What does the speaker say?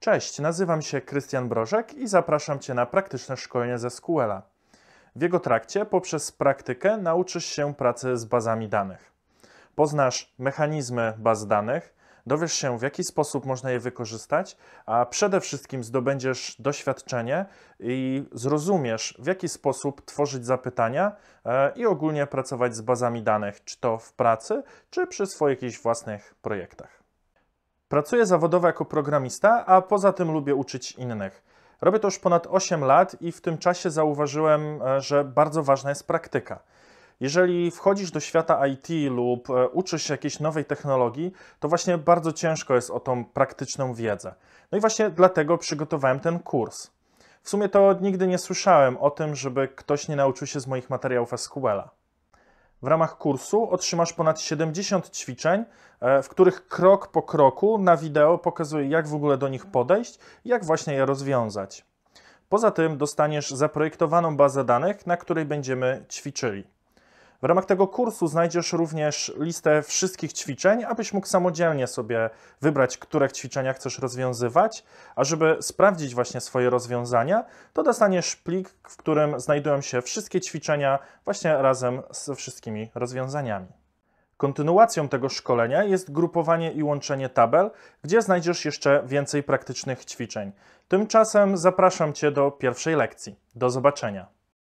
Cześć, nazywam się Krystian Brożek i zapraszam Cię na praktyczne szkolenie ze SQL-a. W jego trakcie poprzez praktykę nauczysz się pracy z bazami danych. Poznasz mechanizmy baz danych, dowiesz się w jaki sposób można je wykorzystać, a przede wszystkim zdobędziesz doświadczenie i zrozumiesz w jaki sposób tworzyć zapytania e, i ogólnie pracować z bazami danych, czy to w pracy, czy przy swoich jakichś własnych projektach. Pracuję zawodowo jako programista, a poza tym lubię uczyć innych. Robię to już ponad 8 lat i w tym czasie zauważyłem, e, że bardzo ważna jest praktyka. Jeżeli wchodzisz do świata IT lub e, uczysz się jakiejś nowej technologii, to właśnie bardzo ciężko jest o tą praktyczną wiedzę. No i właśnie dlatego przygotowałem ten kurs. W sumie to nigdy nie słyszałem o tym, żeby ktoś nie nauczył się z moich materiałów SQL-a. W ramach kursu otrzymasz ponad 70 ćwiczeń, e, w których krok po kroku na wideo pokazuję, jak w ogóle do nich podejść i jak właśnie je rozwiązać. Poza tym dostaniesz zaprojektowaną bazę danych, na której będziemy ćwiczyli. W ramach tego kursu znajdziesz również listę wszystkich ćwiczeń, abyś mógł samodzielnie sobie wybrać, które ćwiczenia chcesz rozwiązywać. A żeby sprawdzić właśnie swoje rozwiązania, to dostaniesz plik, w którym znajdują się wszystkie ćwiczenia właśnie razem ze wszystkimi rozwiązaniami. Kontynuacją tego szkolenia jest grupowanie i łączenie tabel, gdzie znajdziesz jeszcze więcej praktycznych ćwiczeń. Tymczasem zapraszam Cię do pierwszej lekcji. Do zobaczenia.